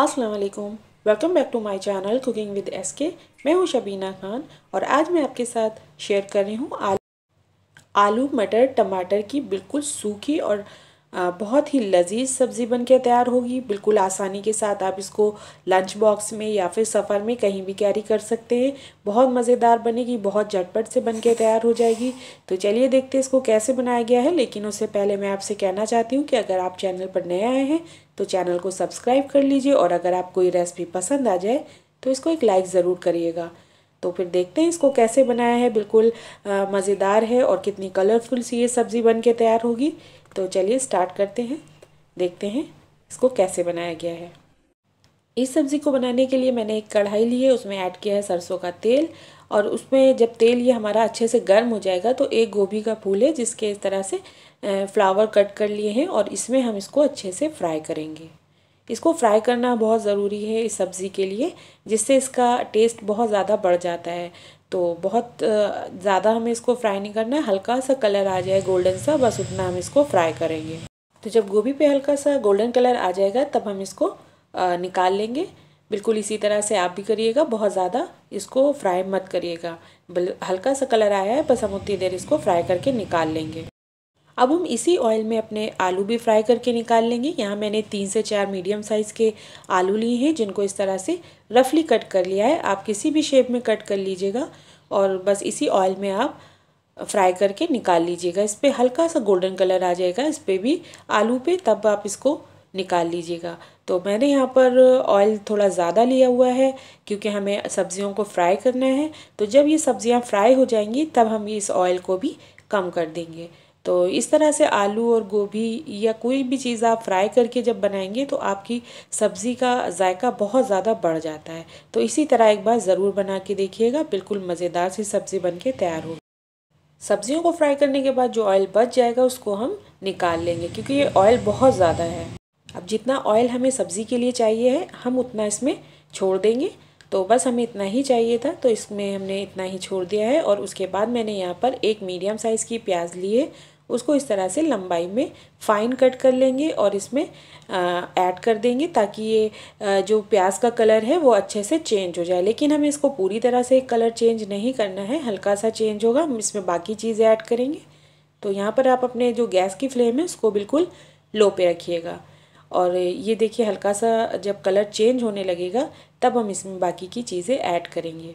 अस्सलाम वालेकुम welcome back to my channel cooking with S K मैं हूं शबीना खान और आज मैं आपके साथ शेयर कर रही हूं आलू आलू मटर टमाटर की बिल्कुल सूखी और बहुत ही लजीज सब्ज़ी बन के तैयार होगी बिल्कुल आसानी के साथ आप इसको लंच बॉक्स में या फिर सफ़र में कहीं भी कैरी कर सकते हैं बहुत मज़ेदार बनेगी बहुत झटपट से बन के तैयार हो जाएगी तो चलिए देखते हैं इसको कैसे बनाया गया है लेकिन उससे पहले मैं आपसे कहना चाहती हूँ कि अगर आप चैनल पर नए आए हैं तो चैनल को सब्सक्राइब कर लीजिए और अगर आप कोई रेसिपी पसंद आ जाए तो इसको एक लाइक ज़रूर करिएगा तो फिर देखते हैं इसको कैसे बनाया है बिल्कुल मज़ेदार है और कितनी कलरफुल सी ये सब्ज़ी बन के तैयार होगी तो चलिए स्टार्ट करते हैं देखते हैं इसको कैसे बनाया गया है इस सब्ज़ी को बनाने के लिए मैंने एक कढ़ाई ली है उसमें ऐड किया है सरसों का तेल और उसमें जब तेल ये हमारा अच्छे से गर्म हो जाएगा तो एक गोभी का फूल है जिसके इस तरह से फ्लावर कट कर लिए हैं और इसमें हम इसको अच्छे से फ्राई करेंगे इसको फ्राई करना बहुत ज़रूरी है इस सब्ज़ी के लिए जिससे इसका टेस्ट बहुत ज़्यादा बढ़ जाता है तो बहुत ज़्यादा हमें इसको फ्राई नहीं करना है हल्का सा कलर आ जाए गोल्डन सा बस उतना हम इसको फ्राई करेंगे तो जब गोभी पे हल्का सा गोल्डन कलर आ जाएगा तब हम इसको निकाल लेंगे बिल्कुल इसी तरह से आप भी करिएगा बहुत ज़्यादा इसको फ्राई मत करिएगा हल्का सा कलर आया है बस हम उतनी देर इसको फ्राई करके निकाल लेंगे अब हम इसी ऑयल में अपने आलू भी फ्राई करके निकाल लेंगे यहाँ मैंने तीन से चार मीडियम साइज़ के आलू लिए हैं जिनको इस तरह से रफली कट कर लिया है आप किसी भी शेप में कट कर लीजिएगा और बस इसी ऑयल में आप फ्राई करके निकाल लीजिएगा इस पर हल्का सा गोल्डन कलर आ जाएगा इस पर भी आलू पे तब आप इसको निकाल लीजिएगा तो मैंने यहाँ पर ऑयल थोड़ा ज़्यादा लिया हुआ है क्योंकि हमें सब्ज़ियों को फ्राई करना है तो जब ये सब्ज़ियाँ फ्राई हो जाएंगी तब हम इस ऑयल को भी कम कर देंगे तो इस तरह से आलू और गोभी या कोई भी चीज़ आप फ्राई करके जब बनाएंगे तो आपकी सब्ज़ी का जायका बहुत ज़्यादा बढ़ जाता है तो इसी तरह एक बार ज़रूर बना के देखिएगा बिल्कुल मज़ेदार सी सब्ज़ी बन के तैयार होगी सब्जियों को फ्राई करने के बाद जो ऑयल बच जाएगा उसको हम निकाल लेंगे क्योंकि ये ऑयल बहुत ज़्यादा है अब जितना ऑयल हमें सब्ज़ी के लिए चाहिए है हम उतना इसमें छोड़ देंगे तो बस हमें इतना ही चाहिए था तो इसमें हमने इतना ही छोड़ दिया है और उसके बाद मैंने यहाँ पर एक मीडियम साइज़ की प्याज ली है उसको इस तरह से लंबाई में फाइन कट कर लेंगे और इसमें ऐड कर देंगे ताकि ये आ, जो प्याज का कलर है वो अच्छे से चेंज हो जाए लेकिन हमें इसको पूरी तरह से कलर चेंज नहीं करना है हल्का सा चेंज होगा हम इसमें बाकी चीज़ें ऐड करेंगे तो यहाँ पर आप अपने जो गैस की फ्लेम है उसको बिल्कुल लो पे रखिएगा और ये देखिए हल्का सा जब कलर चेंज होने लगेगा तब हम इसमें बाकी की चीज़ें ऐड करेंगे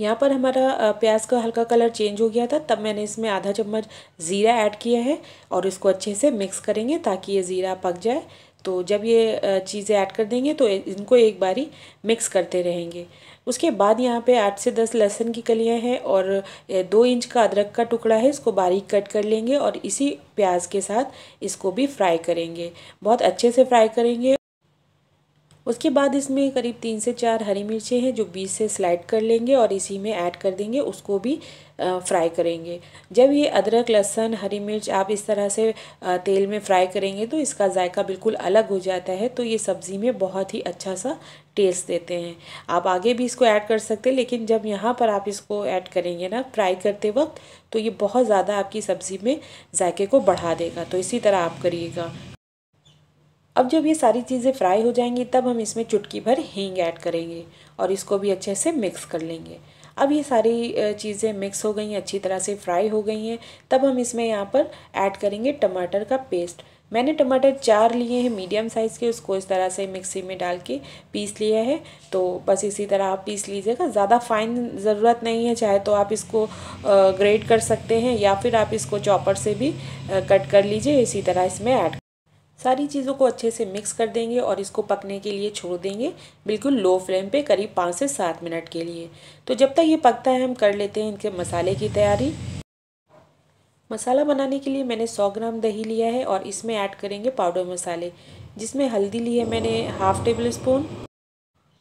यहाँ पर हमारा प्याज का हल्का कलर चेंज हो गया था तब मैंने इसमें आधा चम्मच ज़ीरा ऐड किया है और इसको अच्छे से मिक्स करेंगे ताकि ये ज़ीरा पक जाए तो जब ये चीज़ें ऐड कर देंगे तो इनको एक बारी मिक्स करते रहेंगे उसके बाद यहाँ पे आठ से दस लहसुन की कलियाँ हैं और दो इंच का अदरक का टुकड़ा है इसको बारीक कट कर लेंगे और इसी प्याज के साथ इसको भी फ्राई करेंगे बहुत अच्छे से फ्राई करेंगे उसके बाद इसमें करीब तीन से चार हरी मिर्चें हैं जो बीच से स्लाइड कर लेंगे और इसी में ऐड कर देंगे उसको भी फ्राई करेंगे जब ये अदरक लहसुन हरी मिर्च आप इस तरह से तेल में फ्राई करेंगे तो इसका जायका बिल्कुल अलग हो जाता है तो ये सब्ज़ी में बहुत ही अच्छा सा टेस्ट देते हैं आप आगे भी इसको ऐड कर सकते हैं लेकिन जब यहाँ पर आप इसको ऐड करेंगे ना फ्राई करते वक्त तो ये बहुत ज़्यादा आपकी सब्ज़ी में जायके को बढ़ा देगा तो इसी तरह आप करिएगा अब जब ये सारी चीज़ें फ्राई हो जाएंगी तब हम इसमें चुटकी भर हींग ऐड करेंगे और इसको भी अच्छे से मिक्स कर लेंगे अब ये सारी चीज़ें मिक्स हो गई हैं अच्छी तरह से फ्राई हो गई हैं तब हम इसमें यहाँ पर ऐड करेंगे टमाटर का पेस्ट मैंने टमाटर चार लिए हैं मीडियम साइज़ के उसको इस तरह से मिक्सी में डाल के पीस लिया है तो बस इसी तरह आप पीस लीजिएगा ज़्यादा फाइन ज़रूरत नहीं है चाहे तो आप इसको ग्रेट कर सकते हैं या फिर आप इसको चॉपर से भी कट कर लीजिए इसी तरह इसमें ऐड सारी चीज़ों को अच्छे से मिक्स कर देंगे और इसको पकने के लिए छोड़ देंगे बिल्कुल लो फ्लेम पे करीब पाँच से सात मिनट के लिए तो जब तक ये पकता है हम कर लेते हैं इनके मसाले की तैयारी मसाला बनाने के लिए मैंने सौ ग्राम दही लिया है और इसमें ऐड करेंगे पाउडर मसाले जिसमें हल्दी ली है मैंने हाफ़ टेबल स्पून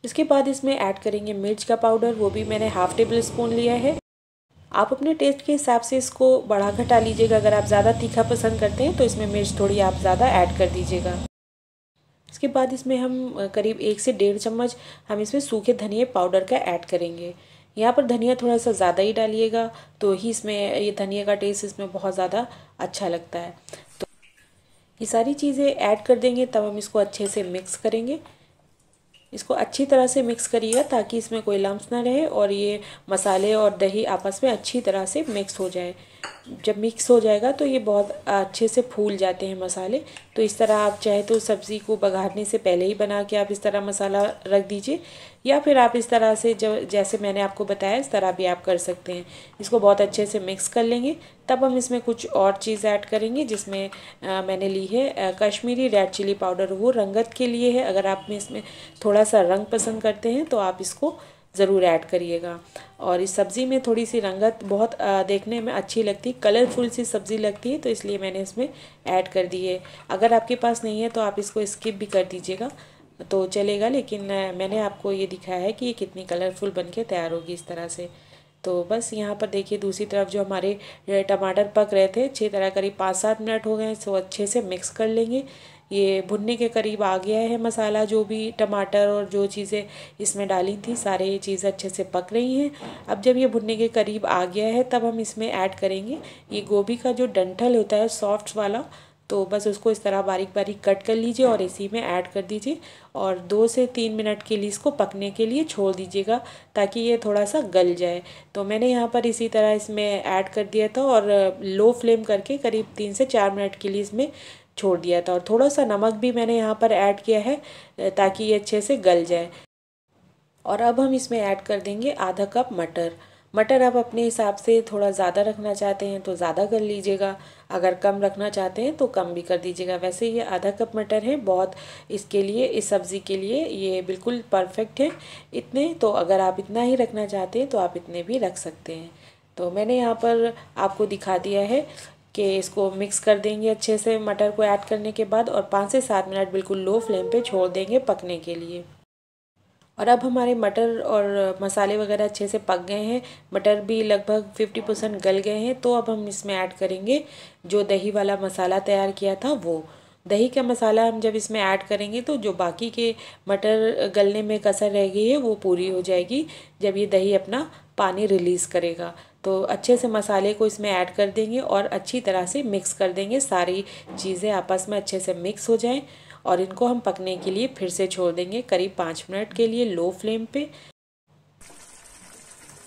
इसके बाद इसमें ऐड करेंगे मिर्च का पाउडर वो भी मैंने हाफ़ टेबल स्पून लिया है आप अपने टेस्ट के हिसाब से इसको बढ़ा घटा लीजिएगा अगर आप ज़्यादा तीखा पसंद करते हैं तो इसमें मिर्च थोड़ी आप ज़्यादा ऐड कर दीजिएगा इसके बाद इसमें हम करीब एक से डेढ़ चम्मच हम इसमें सूखे धनिया पाउडर का ऐड करेंगे यहाँ पर धनिया थोड़ा सा ज़्यादा ही डालिएगा तो ही इसमें ये धनिया का टेस्ट इसमें बहुत ज़्यादा अच्छा लगता है तो ये सारी चीज़ें ऐड कर देंगे तब हम इसको अच्छे से मिक्स करेंगे इसको अच्छी तरह से मिक्स करिएगा ताकि इसमें कोई लम्स ना रहे और ये मसाले और दही आपस में अच्छी तरह से मिक्स हो जाए जब मिक्स हो जाएगा तो ये बहुत अच्छे से फूल जाते हैं मसाले तो इस तरह आप चाहे तो सब्ज़ी को बघारने से पहले ही बना के आप इस तरह मसाला रख दीजिए या फिर आप इस तरह से जब जैसे मैंने आपको बताया इस तरह भी आप कर सकते हैं इसको बहुत अच्छे से मिक्स कर लेंगे तब हम इसमें कुछ और चीज़ ऐड करेंगे जिसमें आ, मैंने ली है आ, कश्मीरी रेड चिली पाउडर वो रंगत के लिए है अगर आप में इसमें थोड़ा सा रंग पसंद करते हैं तो आप इसको ज़रूर ऐड करिएगा और इस सब्ज़ी में थोड़ी सी रंगत बहुत देखने में अच्छी लगती है कलरफुल सी सब्ज़ी लगती है तो इसलिए मैंने इसमें ऐड कर दी है अगर आपके पास नहीं है तो आप इसको स्किप भी कर दीजिएगा तो चलेगा लेकिन मैंने आपको ये दिखाया है कि ये कितनी कलरफुल बन के तैयार होगी इस तरह से तो बस यहाँ पर देखिए दूसरी तरफ जो हमारे टमाटर पक रहे थे अच्छी तरह करीब पाँच सात मिनट हो गए इसको अच्छे से मिक्स कर लेंगे ये भुनने के करीब आ गया है मसाला जो भी टमाटर और जो चीज़ें इसमें डाली थी सारे ये चीज़ अच्छे से पक रही हैं अब जब ये भुनने के करीब आ गया है तब हम इसमें ऐड करेंगे ये गोभी का जो डंठल होता है सॉफ्ट वाला तो बस उसको इस तरह बारीक बारीक कट कर लीजिए और इसी में ऐड कर दीजिए और दो से तीन मिनट के लिए इसको पकने के लिए छोड़ दीजिएगा ताकि ये थोड़ा सा गल जाए तो मैंने यहाँ पर इसी तरह इसमें ऐड कर दिया था और लो फ्लेम करके करीब तीन से चार मिनट के लिए इसमें छोड़ दिया था और थोड़ा सा नमक भी मैंने यहाँ पर ऐड किया है ताकि ये अच्छे से गल जाए और अब हम इसमें ऐड कर देंगे आधा कप मटर मटर आप अपने हिसाब से थोड़ा ज़्यादा रखना चाहते हैं तो ज़्यादा कर लीजिएगा अगर कम रखना चाहते हैं तो कम भी कर दीजिएगा वैसे ये आधा कप मटर है बहुत इसके लिए इस सब्ज़ी के लिए ये बिल्कुल परफेक्ट है इतने तो अगर आप इतना ही रखना चाहते हैं तो आप इतने भी रख सकते हैं तो मैंने यहाँ पर आपको दिखा दिया है कि इसको मिक्स कर देंगे अच्छे से मटर को ऐड करने के बाद और पाँच से सात मिनट बिल्कुल लो फ्लेम पे छोड़ देंगे पकने के लिए और अब हमारे मटर और मसाले वगैरह अच्छे से पक गए हैं मटर भी लगभग फिफ्टी परसेंट गल गए हैं तो अब हम इसमें ऐड करेंगे जो दही वाला मसाला तैयार किया था वो दही का मसाला हम जब इसमें ऐड करेंगे तो जो बाकी के मटर गलने में कसर रह गई है वो पूरी हो जाएगी जब ये दही अपना पानी रिलीज़ करेगा तो अच्छे से मसाले को इसमें ऐड कर देंगे और अच्छी तरह से मिक्स कर देंगे सारी चीज़ें आपस में अच्छे से मिक्स हो जाएं और इनको हम पकने के लिए फिर से छोड़ देंगे करीब पाँच मिनट के लिए लो फ्लेम पे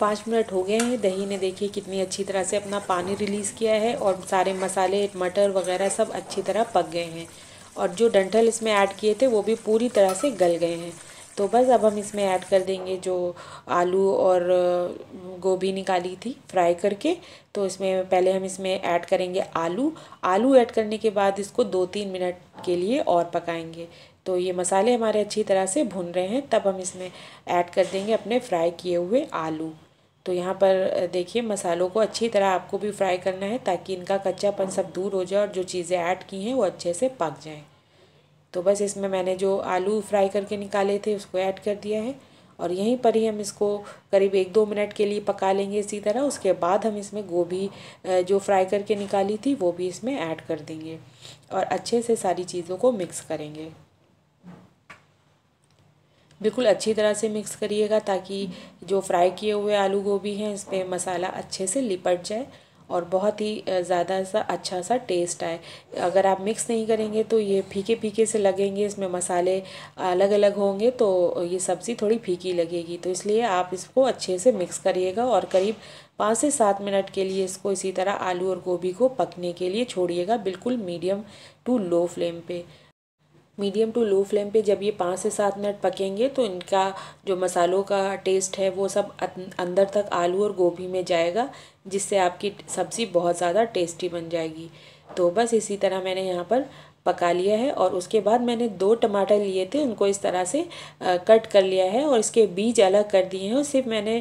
पाँच मिनट हो गए हैं दही ने देखिए कितनी अच्छी तरह से अपना पानी रिलीज़ किया है और सारे मसाले मटर वगैरह सब अच्छी तरह पक गए हैं और जो डंठल इसमें ऐड किए थे वो भी पूरी तरह से गल गए हैं तो बस अब हम इसमें ऐड कर देंगे जो आलू और गोभी निकाली थी फ्राई करके तो इसमें पहले हम इसमें ऐड करेंगे आलू आलू ऐड करने के बाद इसको दो तीन मिनट के लिए और पकाएंगे तो ये मसाले हमारे अच्छी तरह से भुन रहे हैं तब हम इसमें ऐड कर देंगे अपने फ्राई किए हुए आलू तो यहाँ पर देखिए मसालों को अच्छी तरह आपको भी फ्राई करना है ताकि इनका कच्चापन सब दूर हो जाए और जो चीज़ें ऐड की हैं वो अच्छे से पक जाएँ तो बस इसमें मैंने जो आलू फ्राई करके निकाले थे उसको ऐड कर दिया है और यहीं पर ही हम इसको करीब एक दो मिनट के लिए पका लेंगे इसी तरह उसके बाद हम इसमें गोभी जो फ्राई करके निकाली थी वो भी इसमें ऐड कर देंगे और अच्छे से सारी चीज़ों को मिक्स करेंगे बिल्कुल अच्छी तरह से मिक्स करिएगा ताकि जो फ्राई किए हुए आलू गोभी हैं इस पर मसाला अच्छे से लिपट जाए और बहुत ही ज़्यादा सा अच्छा सा टेस्ट आए अगर आप मिक्स नहीं करेंगे तो ये फीके फीके से लगेंगे इसमें मसाले अलग अलग होंगे तो ये सब्ज़ी थोड़ी फीकी लगेगी तो इसलिए आप इसको अच्छे से मिक्स करिएगा और करीब पाँच से सात मिनट के लिए इसको इसी तरह आलू और गोभी को पकने के लिए छोड़िएगा बिल्कुल मीडियम टू लो फ्लेम पर मीडियम टू लो फ्लेम पे जब ये पाँच से सात मिनट पकेंगे तो इनका जो मसालों का टेस्ट है वो सब अं-, अंदर तक आलू और गोभी में जाएगा जिससे आपकी सब्ज़ी बहुत ज़्यादा टेस्टी बन जाएगी तो बस इसी तरह मैंने यहाँ पर पका लिया है और उसके बाद मैंने दो टमाटर लिए थे उनको इस तरह से कट कर लिया है और इसके बीज अलग कर दिए हैं और सिर्फ मैंने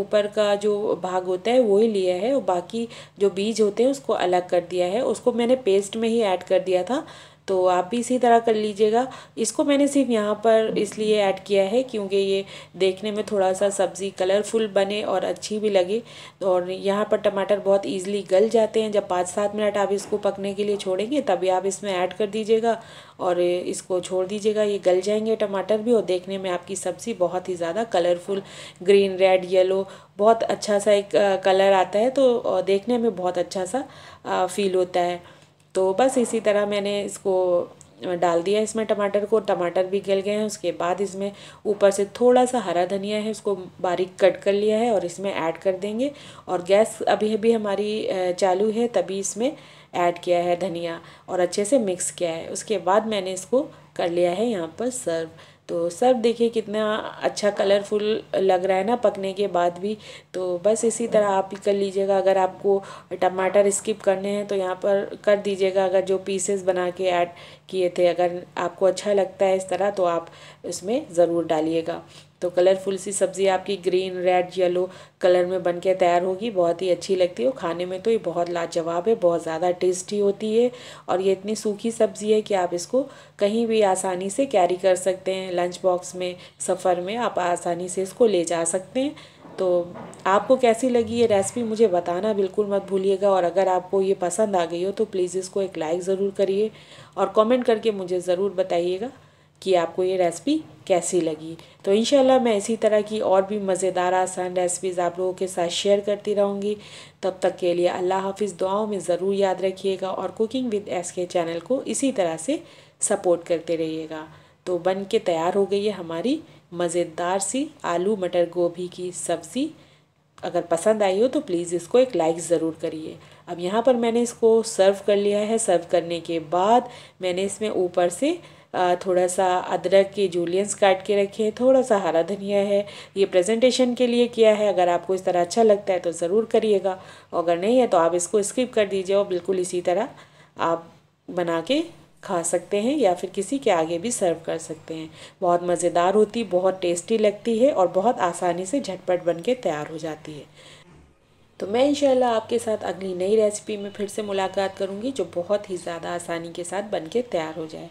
ऊपर का जो भाग होता है वो ही लिया है और बाकी जो बीज होते हैं उसको अलग कर दिया है उसको मैंने पेस्ट में ही ऐड कर दिया था तो आप भी इसी तरह कर लीजिएगा इसको मैंने सिर्फ यहाँ पर इसलिए ऐड किया है क्योंकि ये देखने में थोड़ा सा सब्ज़ी कलरफुल बने और अच्छी भी लगे और यहाँ पर टमाटर बहुत ईजिली गल जाते हैं जब पाँच सात मिनट आप इसको पकने के लिए छोड़ेंगे तभी आप इसमें ऐड कर दीजिएगा और इसको छोड़ दीजिएगा ये गल जाएंगे टमाटर भी और देखने में आपकी सब्ज़ी बहुत ही ज़्यादा कलरफुल ग्रीन रेड येलो बहुत अच्छा सा एक कलर आता है तो देखने में बहुत अच्छा सा फील होता है तो बस इसी तरह मैंने इसको डाल दिया इसमें टमाटर को टमाटर भी गल गए हैं उसके बाद इसमें ऊपर से थोड़ा सा हरा धनिया है उसको बारीक कट कर लिया है और इसमें ऐड कर देंगे और गैस अभी अभी हमारी चालू है तभी इसमें ऐड किया है धनिया और अच्छे से मिक्स किया है उसके बाद मैंने इसको कर लिया है यहाँ पर सर्व तो सब देखिए कितना अच्छा कलरफुल लग रहा है ना पकने के बाद भी तो बस इसी तरह आप ही कर लीजिएगा अगर आपको टमाटर स्किप करने हैं तो यहाँ पर कर दीजिएगा अगर जो पीसेस बना के ऐड किए थे अगर आपको अच्छा लगता है इस तरह तो आप इसमें ज़रूर डालिएगा तो कलरफुल सी सब्ज़ी आपकी ग्रीन रेड येलो कलर में बन के तैयार होगी बहुत ही अच्छी लगती है खाने में तो ये बहुत लाजवाब है बहुत ज़्यादा टेस्टी होती है और ये इतनी सूखी सब्ज़ी है कि आप इसको कहीं भी आसानी से कैरी कर सकते हैं लंच बॉक्स में सफ़र में आप आसानी से इसको ले जा सकते हैं तो आपको कैसी लगी ये रेसिपी मुझे बताना बिल्कुल मत भूलिएगा और अगर आपको ये पसंद आ गई हो तो प्लीज़ इसको एक लाइक ज़रूर करिए और कमेंट करके मुझे ज़रूर बताइएगा कि आपको ये रेसिपी कैसी लगी तो इन मैं इसी तरह की और भी मज़ेदार आसान रेसिपीज़ आप लोगों के साथ शेयर करती रहूँगी तब तक के लिए अल्लाह हाफिज़ दुआओं में ज़रूर याद रखिएगा और cooking with S K channel को इसी तरह से सपोर्ट करते रहिएगा तो बन के तैयार हो गई है हमारी मज़ेदार सी आलू मटर गोभी की सब्ज़ी अगर पसंद आई हो तो प्लीज़ इसको एक लाइक ज़रूर करिए अब यहाँ पर मैंने इसको सर्व कर लिया है सर्व करने के बाद मैंने इसमें ऊपर से थोड़ा सा अदरक के जूलियंस काट के रखे हैं थोड़ा सा हरा धनिया है ये प्रेजेंटेशन के लिए किया है अगर आपको इस तरह अच्छा लगता है तो ज़रूर करिएगा अगर नहीं है तो आप इसको स्किप कर दीजिए और बिल्कुल इसी तरह आप बना के खा सकते हैं या फिर किसी के आगे भी सर्व कर सकते हैं बहुत मज़ेदार होती बहुत टेस्टी लगती है और बहुत आसानी से झटपट बन के तैयार हो जाती है तो मैं इंशाल्लाह आपके साथ अगली नई रेसिपी में फिर से मुलाकात करूँगी जो बहुत ही ज़्यादा आसानी के साथ बन के तैयार हो जाए